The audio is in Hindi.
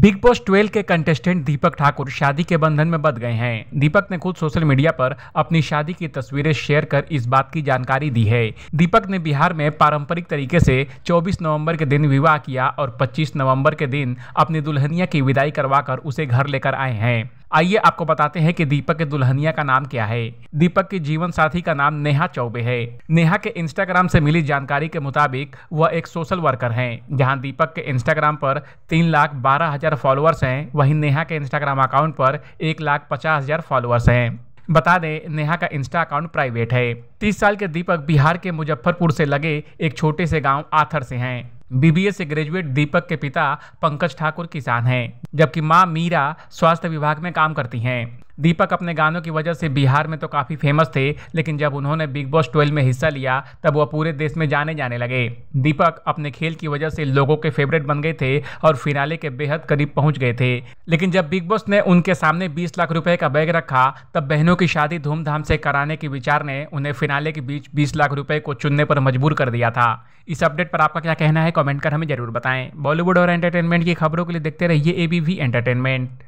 बिग बॉस 12 के कंटेस्टेंट दीपक ठाकुर शादी के बंधन में बंध गए हैं दीपक ने खुद सोशल मीडिया पर अपनी शादी की तस्वीरें शेयर कर इस बात की जानकारी दी है दीपक ने बिहार में पारंपरिक तरीके से 24 नवंबर के दिन विवाह किया और 25 नवंबर के दिन अपनी दुल्हनिया की विदाई करवाकर उसे घर लेकर आए हैं आइए आपको बताते हैं कि दीपक के दुल्हनिया का नाम क्या है दीपक के जीवन साथी का नाम नेहा चौबे है नेहा के इंस्टाग्राम से मिली जानकारी के मुताबिक वह एक सोशल वर्कर है जहाँ दीपक के इंस्टाग्राम पर तीन लाख बारह हजार फॉलोअर्स है वही नेहा के इंस्टाग्राम अकाउंट पर एक लाख पचास हजार फॉलोअर्स है बता दें नेहा का इंस्टा अकाउंट प्राइवेट है तीस साल के दीपक बिहार के मुजफ्फरपुर से लगे एक छोटे से गांव आथर से हैं बीबीए से ग्रेजुएट दीपक के पिता पंकज ठाकुर किसान हैं जबकि मां मीरा स्वास्थ्य विभाग में काम करती हैं दीपक अपने गानों की वजह से बिहार में तो काफ़ी फेमस थे लेकिन जब उन्होंने बिग बॉस ट्वेल्व में हिस्सा लिया तब वह पूरे देश में जाने जाने लगे दीपक अपने खेल की वजह से लोगों के फेवरेट बन गए थे और फिनाले के बेहद करीब पहुंच गए थे लेकिन जब बिग बॉस ने उनके सामने बीस लाख रुपए का बैग रखा तब बहनों की शादी धूमधाम से कराने के विचार ने उन्हें फिनाले के बीच बीस लाख रुपए को चुनने पर मजबूर कर दिया था इस अपडेट पर आपका क्या कहना है कमेंट कर हमें जरूर बताएं बॉलीवुड और एंटरटेनमेंट की खबरों के लिए देखते रहिए एबीवी एंटरटेनमेंट